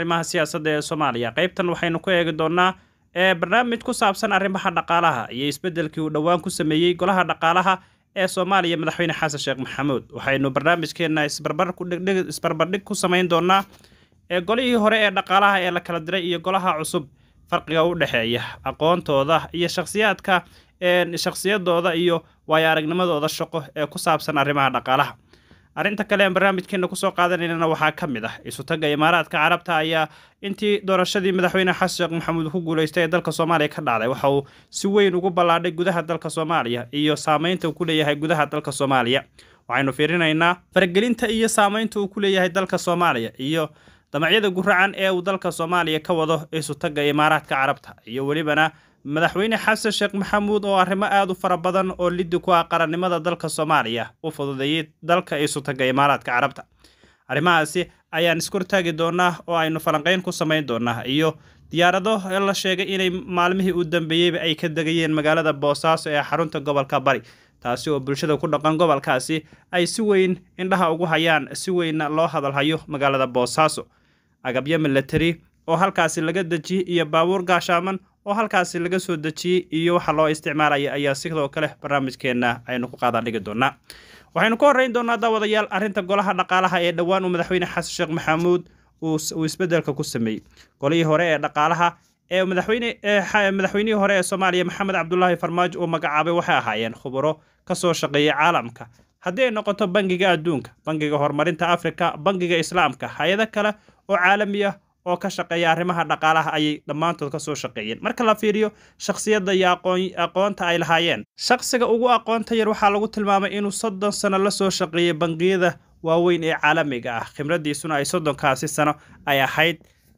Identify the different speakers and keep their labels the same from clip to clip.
Speaker 1: arrimaha siyaasadda ee soomaaliya qaybtan waxaynu ku eegi doonnaa ee barnaamij ku saabsan arrimaha dhaqaalaha iyo isbeddelkii uu dhowaan ku sameeyey golaha dhaqaalaha ee soomaaliya madaxweyne xasan sheekh maxamuud waxaynu barnaamijkeenna isbarbardhig ku samayn doonaa ee golihii hore ee dhaqaalaha ee la kala diray iyo golaha cusub farqiga u dhexeeya aqoontooda iyo shakhsiyaadka shakhsiyadooda iyo waayo aragnimadooda shaqo ee ku saabsan arrimaha dhaqaalaha arrinta kale aan barnaamijkeena kusoo qaadanaynana waxaa ka mid ah isutaga imaaraadka carabta ayaa intii doorashadii madaxweyne xasan sheekh maxamuud ku guulaystay ee dalka soomaaliya ka dhacday waxa uu si weyn ugu ballaadhay gudaha dalka soomaaliya iyo saamaynta uu ku leeyahay gudaha dalka soomaaliya waxaynu fiirinaynaa faragelinta iyo saamaynta uu ku leeyahay dalka soomaaliya iyo damacyada guracan ee uu dalka soomaaliya ka wado isutagga imaaraadka carabta iyo welibana madaxweyne xasan sheekh maxamuud oo arrimo aad u fara badan oo liddi ku ah qarannimada dalka soomaaliya u fududeeyey dalka iyo sutaga imaaraadka carabta arrimahaasi ayaan iskortaagi doonaa oo aynu falanqayn ku samayn doonaa iyo diyaarado la sheegay inay maalmihii u dambeeyeyba ay ka degayeen magaalada boosaaso ee xarunta gobolka bari taasi oo bulshada ku dhaqan gobolkaasi ay si weyn indhaha ugu hayaan si weynna loo hadalhayo magaalada boosaaso agabyo milatari oo halkaasi laga dejiyey iyo baabuur gaashaaman oo halkaasi laga soo dejiyey iyo waxa loo isticmaalaya ayaa sidoo kale barnaamijkeenna aynu ku qaadaan dhigi doonaa waxaynu ku horrayn doonaa daawadayaal arrinta golaha dhaqaalaha ee dhowaan uu madaxweyne xasan sheekh maxamuud uu isbeddelka ku sameeyey golihii hore ee dhaqaalaha ee madaxweynihii hore ee soomaaliya maxamed cabdulaahi farmaajo uu magacaabay waxay ahaayeen khuburo ka soo shaqeeyay caalamka haddii ay noqoto bangiga adduunka bangiga horumarinta afrika bangiga islaamka hay-ado kale oo caalami ah oo ka shaqeeya arrimaha dhaqaalaha ayay dhammaantood ka soo shaqeeyeen marka la fiiriyo shakhsiyadda iyo aqoonta ay lahaayeen shaqsiga ugu aqoonta yar waxaa lagu tilmaamay inuu soddon sano la soo shaqeeyey bangiyada waaweyn ee caalamiga ah khibraddiisuna ay soddonkaasi sano ay ahayd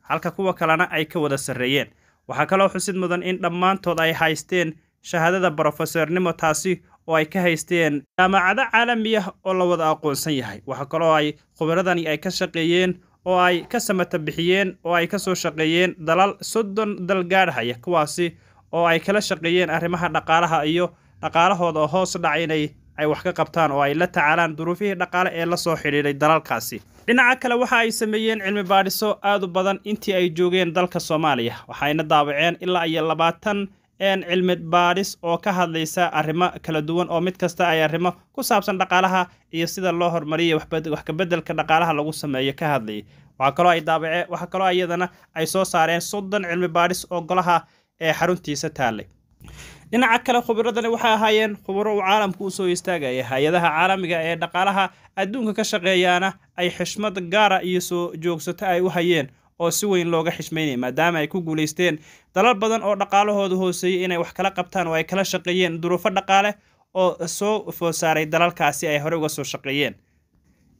Speaker 1: halka kuwa kalena ay ka wada sarreeyeen waxaa kaloo xusid mudan in dhammaantood ay haysteen shahaadada brofesornimo taasi oo ay ka haysteen jaamacado caalamiyah oo la wada aqoonsan yahay waxaa kaloo ay khubradani ay ka shaqeeyeen oo ay ka samata bixiyeen oo ay ka soo shaqeeyeen dalal soddon dal gaadhaya kuwaasi oo ay kala shaqeeyeen arrimaha dhaqaalaha iyo dhaqaalahooda oo hoos dhaca inay ay wax ka qabtaan oo ay la tacaalaan duruufihii dhaqaale ee la soo xidhiidhay dalalkaasi dhinaca kale waxa ay sameeyeen cilmi baadhiso aad u badan intii ay joogeen dalka soomaaliya waxayna daawaceen ilaa iyo labaatan cilmi baadhis oo ka hadlaysa arrimo kala duwan oo mid kasta ay arrimo ku saabsan dhaqaalaha iyo sida loo hormariyay wax kabedelka dhaqaalaha lagu sameeyo ka hadlayay waxaa kaloo ay daabacee waxaa kaloo iyadana ay soo saareen soddon cilmi baadhis oo golaha ee xaruntiisa taallay dhinaca kale khubiradani waxay ahaayeen khuburo uu caalamku u soo istaagaya hay-adaha caalamiga ah ee dhaqaalaha adduunka ka shaqeeyaana ay xishmad gaara iyo soo joogsato ay u hayeen oo si weyn looga xishmaynaya maadaama ay ku guulaysteen dalal badan oo dhaqaalahooda hooseeyey inay wax kala qabtaan oo ay kala shaqeeyeen duruufo dhaqaale oo soo foosaaray dalalkaasi ay horey uga soo shaqeeyeen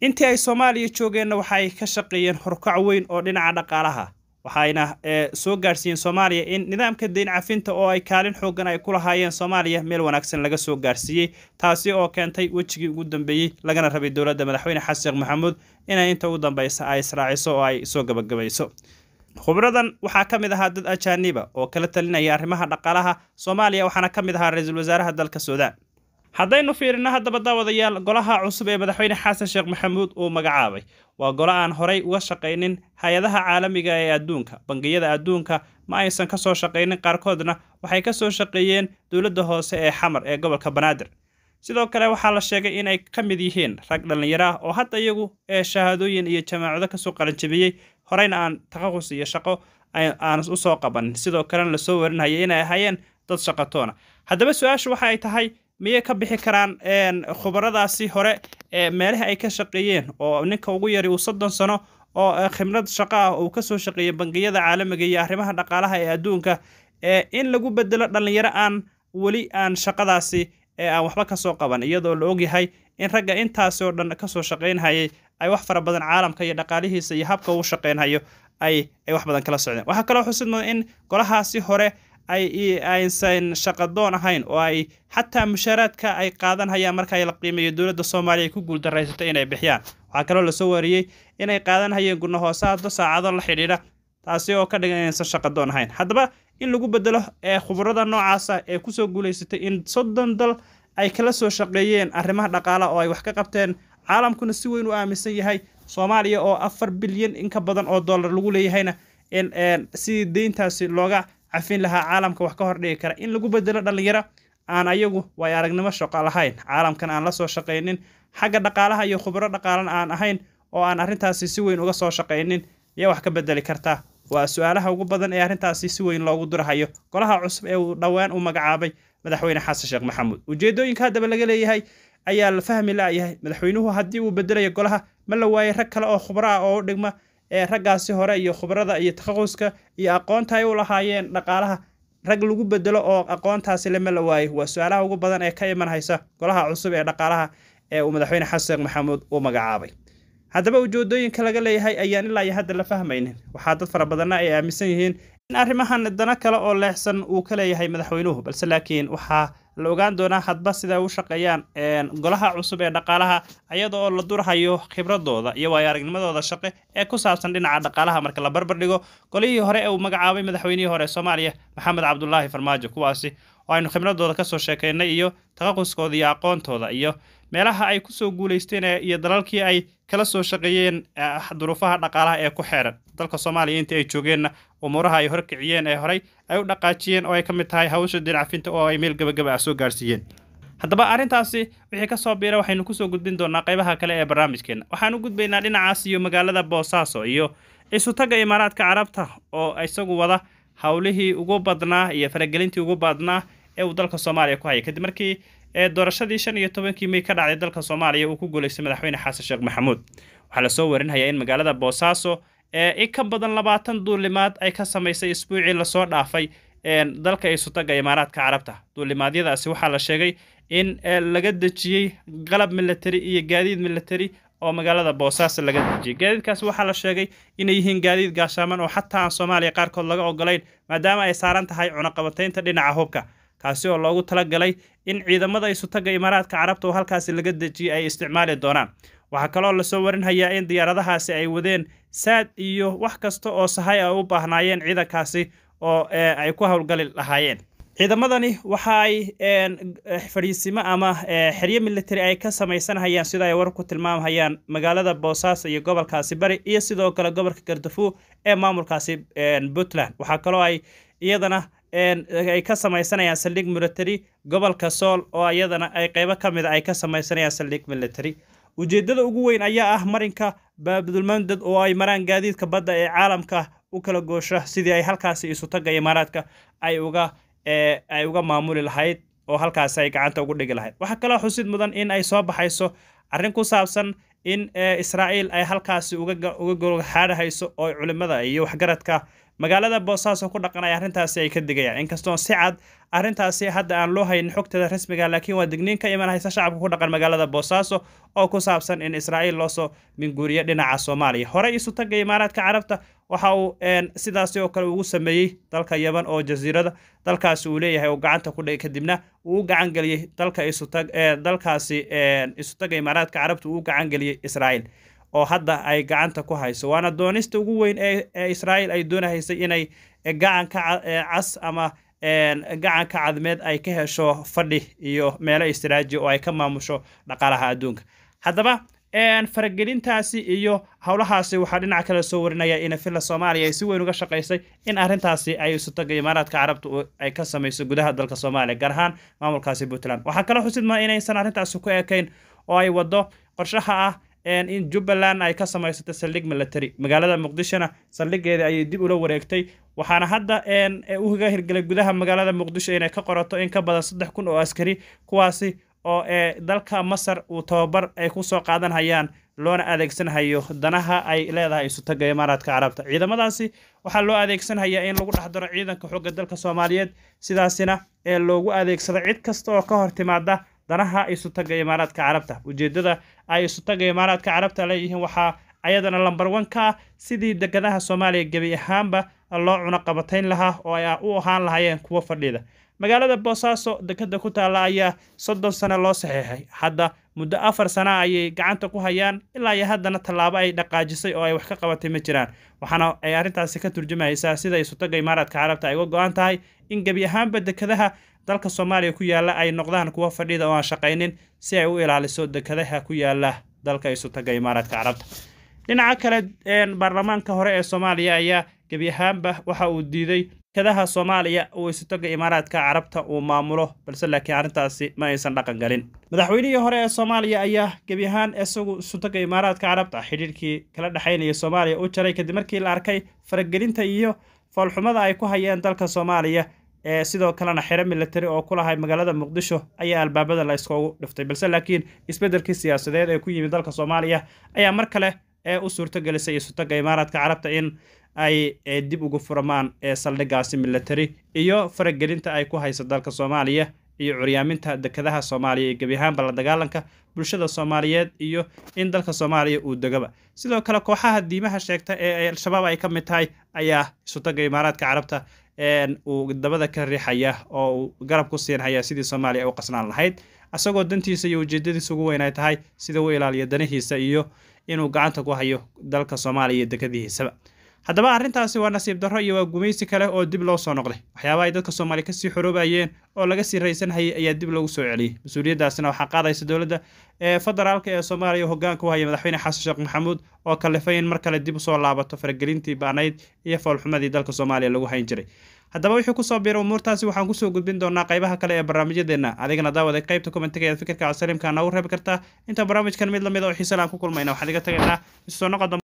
Speaker 1: intii ay soomaaliya joogeenna waxa ay ka shaqeeyeen horkac weyn oo dhinaca dhaqaalaha waxayna eh, soo gaadhsiiyeen soomaaliya in nidaamka deyn cafinta oo ay kaalin xooggan ay ku lahaayeen soomaaliya meel wanaagsan laga soo gaadhsiiyey taasi oo keentay wejigii ugu dambeeyey lagana rabay dowladda madaxweyne xasan sheekh maxamuud inay inta ugu dambaysa ay israaciso oo ay soo gabagabayso khubradan waxaa ka mid ahaa dad ajaaniba ah oo kala talinaya arrimaha dhaqaalaha soomaaliya waxaana ka mid ahaa ra-iisul wasaaraha dalka suudaan haddaynu fiirino haddaba daawadayaal golaha cusub ee madaxweyne xasan sheekh maxamuud uu magacaabay waa golo aan horay uga shaqaynin hay-adaha caalamiga ee adduunka bangiyada adduunka ma aysan ka soo shaqaynin qaarkoodna waxay ka soo shaqeeyeen dowladda hoose ee xamar ee gobolka banaadir sidoo kale waxaa la sheegay inay ka mid yihiin rag dhallinyaro ah oo hadda iyagu ee shahaadooyin iyo jamaacado kasoo qalanjabiyey horeyna aan takhaqus iyo shaqo aan usoo qabanin sidoo kalena lasoo warinaya inay ahaayeen dad shaqatoona haddaba su-aashu waxa ay tahay miyay ka bixi karaan khubaradaasi hore meelaha ay ka shaqeeyeen oo ninka ugu yari uu soddon sano oo khibrad shaqo ah uu kasoo shaqeeyey bangiyada caalamiga iyo arrimaha dhaqaalaha ee adduunka in lagu bedelo dhallinyaro aan weli aan shaqadaasi aan waxba kasoo qaban iyadoo la ogyahay in ragga intaasi oo dhan kasoo shaqaynhayay ay wax fara badan caalamka iyo dhaqaalihiisa iyo habka uu shaqaynhayo ay wax badan kala socdeen waxaa kaloo xusid mudan in golahaasi hore ay aysan shaqadoon ahayn oo ay xataa mushaaraadka ay qaadanhayaan markaa la qiimeeyo dowladda soomaaliya ay ku guuldarraysatay inay bixiyaan waxaa kaloo lasoo wariyey inay qaadanhayeen gudna hoosaado saacado la xidhiidha taasi oo ka dhigan inaysan shaqadoon ahayn haddaba in lagu bedelo ee khubarada noocaasa ee kusoo guulaysatay in soddon dal ay kala soo shaqeeyeen arrimaha dhaqaala oo ay wax ka qabteen caalamkuna si weyn u aaminsan yahay soomaaliya oo afar bilyan inka badan oo dollar lagu leeyahayna si deyntaasi looga cafin lahaa caalamka wax ka hordhigi kara in lagu bedelo dhallinyaro aan ayagu way aragnimo shaqo lahayn caalamkan aan la soo shaqaynin xagga dhaqaalaha iyo khubro dhaqaalana aan ahayn oo aan arrintaasi si weyn uga soo shaqaynin ayaa wax ka bedeli kartaa waa su-aalaha ugu badan ee arrintaasi si weyn loogu durahayo golaha cusub ee uu dhowaan u magacaabay madaxweyne xasan sheekh maxamuud ujeeddooyinka haddaba laga leeyahay ayaa la fahmi laayahay madaxweynuhu haddii uu bedelayo golaha ma la waayay rag kale oo khubro ah oo u dhigma ee raggaasi hore iyo khubrada iyo takhaquska iyo aqoonta ay u lahaayeen dhaqaalaha rag lagu bedelo oo aqoontaasi lama la waayo waa su-aalaha ugu badan ee ka imanhaysa golaha cusub ee dhaqaalaha ee uu madaxweyne xasan maxamuud u magacaabay haddaba ujeedooyinka laga leeyahay ayaan ilaa iyo hadda la fahmaynin waxaa dad fara badanna ay aaminsan yihiin in arrimahan dana kale oo leexsan uu ka leeyahay madaxweynuhu balse laakiin waxaa la ogaan doonaa hadba siday u shaqeeyaan golaha cusub ee dhaqaalaha ayada oo la durhayo khibradooda iyo waayo aragnimadooda shaqe ee ku saabsan dhinaca dhaqaalaha marka la barbar dhigo golihii hore ee uu magacaabay madaxweynihii hore soomaaliya maxamed cabdulaahi farmaajo kuwaasi oo aynu khibradooda kasoo sheekaynay iyo takaquskooda iyo aqoontooda iyo meelaha ay kusoo guuleysteen iyo dalalkii ay kala soo shaqeeyeen ah, duruufaha dhaqaalaha ee ku xeeran dalka soomaaliya intii ay joogeenna umuuraha ay horkiciyeen ee horay ay u dhaqaajiyeen oo ay ka mid tahay hawsha dinacfinta oo ay meel gebagaba ah soo gaarsiiyeen haddaba arrintaasi wixii ka soo biira waxaynu kusoo gudbin doonaa qaybaha kale ee barnaamijkeenna waxaan u gudbaynaa dhinacaas iyo magaalada boosaaso iyo isutaga imaaraadka carabta oo isagu wada howlihii ugu badnaa iyo faragelintii ugu badnaa ee uu dalka soomaaliya ku hayay kadib markii ee doorashadii shan iyo tobankii may ka dhacday dalka soomaaliya uu ku guulaystay madaxweyne xasan sheekh maxamuud waxaa lasoo warinhayaa in magaalada boosaaso ee in ka badan labaatan duulimaad ay ka samaysay isbuucii lasoo dhaafay dalka ay sutaga imaaraadka carabta duulimaadyadaasi waxaa la sheegay in laga dejiyey qalab milatari iyo gaadiid milatari oo magaalada boosaaso laga dejiyey gaadiidkaasi waxaa la sheegay inay yihiin gaadiid gaashaaman oo xataa aan soomaaliya qaarkood laga ogolayn maadaama ay saaran tahay cunaqabataynta dhinaca hubka taasi oo loogu talagalay in ciidamada isutaga imaaraadka carabta oo halkaasi laga dejiyey ay isticmaali doonaan waxaa kaloo lasoo warinhayaa in diyaaradahaasi ay wadeen saad iyo wax kasta oo sahay ay ah u baahnaayeen ciidankaasi oo eh, ay ku howlgali lahaayeen ciidamadani waxaay eh, fariisimo ama eh, xeryo military ay ka samaysanhayaan sida ay war ku tilmaamhayaan magaalada boosaaso iyo gobolkaasi bari iyo sidoo kale gobolka gardafu ee maamulkaasi puntland waxaa kaloo ay iyadana ay ka samaysanayaan saldhig military gobolka sool oo iyadana ay qeybo ka mid a ah ay ka samaysanayaan saldhig military ujeeddada ugu weyn ayaa ah marinka baabudulmandad oo ay maraan gaadiidka badda ee caalamka u kala goosha sidii ay halkaasi isutaga imaaraadka ay uga ay uga maamuli lahayd oo halkaasi ay gacanta ugu dhigi lahayd waxaa kaloo xusid mudan in ay soo baxayso arrin ku saabsan in israa'iil ay halkaasi uga golxaadhahayso oo culimmada iyo waxgaradka magaalada boosaaso ku dhaqan dhaqanaya arrintaasi ay ka digayaan inkastoo si cad arrintaasi hadda aan loo haynin xogteeda rasmiga laakiin waa digniin ka iman haysa shacabka ku dhaqan magaalada boosaaso oo ku saabsan in israa'iil loosoo minguuriyo dhinaca soomaaliya horey isutagga imaaraadka carabta waxa uu sidaasi oo kale ugu sameeyey dalka yaman oo jasiirada dalkaasi uu leeyahay oo gacanta ku dhigay kadibna uu u gacangeliyey dalka isutag dalkaasi isutagga imaaraadka carabta uu gacan geliyey israa'iil oo hadda ay gacanta ku hayso waana doonista ugu weyn ee israa'iil ay doonahaysay inay eh, gacanka eh, cas ama eh, gacanka cadmeed ay ka hesho fadhi iyo meelo istiraaji oo ay ka maamusho dhaqaalaha adduunka haddaba faragelintaasi iyo howlahaasi waxaa dhinac kale soo warinaya in filla soomaaliya ay si weyn uga shaqaysay in arrintaasi ay isotaga imaaraadka carabta ay ka samayso gudaha dalka soomaaliya gaar ahaan maamulkaasi puntland waxaa kaloo xusidmaa inaysan arrintaasi ku ekayn oo ay waddo qorshaha ah in jubbaland ay ka samaysatay saldhig military magaalada muqdishona saldhigeedii ayay dib ula wareegtay waxaana hadda uga hirgelay gudaha magaalada muqdisho inay ka qorato in ka badan saddex kun oo askari kuwaasi oo ee dalka masar uu tababar ay ku soo qaadanhayaan loona adeegsanhayo danaha ay leedahay isutaga imaaraadka carabta ciidamadaasi waxaa loo adeegsanhayaa in lagu dhexdaro ciidanka xoga dalka soomaaliyeed sidaasina ee loogu adeegsada cid kasta oo ka hor timaada danaha isutaga imaaraadka carabta ujeedada ay isutaga imaaraadka carabta leeyihiin waxaa ayadana lambar wan ka ah sidii deganaha soomaaliya gebi ahaanba loo cunaqabatayn lahaa oo ay u ahaan lahaayeen kuwo fadhida magaalada boosaaso dekeda ku taalla ayaa soddon sane loo saxiixay hadda muddo afar sana ayay gacanta ku hayaan ilaa iyo haddana tallaabo ay dhaqaajisay oo ay wax ka qabatay ma jiraan waxaana ay arrintaasi ka turjumaysaa sida isutaga imaaraadka carabta ay uga go-an tahay in gebi ahaanba dekadaha dalka soomaaliya ku yaalla ay noqdaan kuwa fadhida oo aan shaqaynin si ay u ilaaliso dekadaha ku yaalla dalka isutaga imaaraadka carabta dhinaca kale baarlamaanka hore ee soomaaliya ayaa gebi ahaanba waxa uu diiday dekadaha soomaaliya uu isutaga imaaraadka carabta uu maamulo balse laakiin arrintaasi ma aysan dhaqan madaxweynihii hore ee soomaaliya ayaa gebi ahaan isagu isutaga imaaraadka carabta xidhiirkii kala dhexaynaya soomaaliya u jaray kadib markii la arkay faragelinta iyo foolxumada ay ku hayeen dalka soomaaliya sidoo kalena xero milatari oo kulahay magaalada muqdisho ayaa albaabada la iskoogu dhiftay balse laakiin isbedelkii siyaasadeed ee ku yimid dalka soomaaliya ayaa mar kale ee u suurtogelisay isutaga imaaraadka carabta in ay dib ugu furmaan ee saldhigaasi milatari iyo faragelinta ay ku haysa dalka soomaaliya iyo curyaaminta dekedaha soomaaliya iyo gebi ahaanba la dagaalanka bulshada soomaaliyeed iyo in dalka soomaaliya uu degaba sidoo kale kooxaha diimaha sheegta ee al-shabaab ay ka mid tahay ayaa isutaga imaaraadka carabta uu dabada ka riixaya oo uu garab ku siinhaya sidii soomaaliya u qasnaan lahayd asagoo dantiisa iyo ujeedadiisa ugu weyn ay tahay sida uu ilaaliyo danihiisa iyo inuu gacanta ku hayo dalka soomaaliya iyo dekadihiisaba haddaba arrintaasi waa nasiib darro iyo waa gumaysi kale oo dib loo soo noqday waxyaabaha ay dadka soomaali kasii xoroobayeen oo laga sii raysanhayay ayaa dib loogu soo celiyey mas-uuliyaddaasina waxaa qaadaysa dowladda ee federaalka ee soomaaliya hogaanka u haya madaxweyne xasan sheekh maxamuud oo kalifay in mar kale dib usoo laabato faragelintii baanayd iyo foolxumadii dalka soomaaliya lagu hayn jiray haddaba wixii kusoo biira umuurtaasi waxaan kusoo gudbin doonaa qaybaha kale ee barnaamijyadeenna adigana daawada qaybta komentiga ead fikirka casaliimka noogu reebi kartaa inta barnaamijkan mid lamid ah oo xiisalaan ku kulmayna waxaan iga tagaynaa isusoo noqo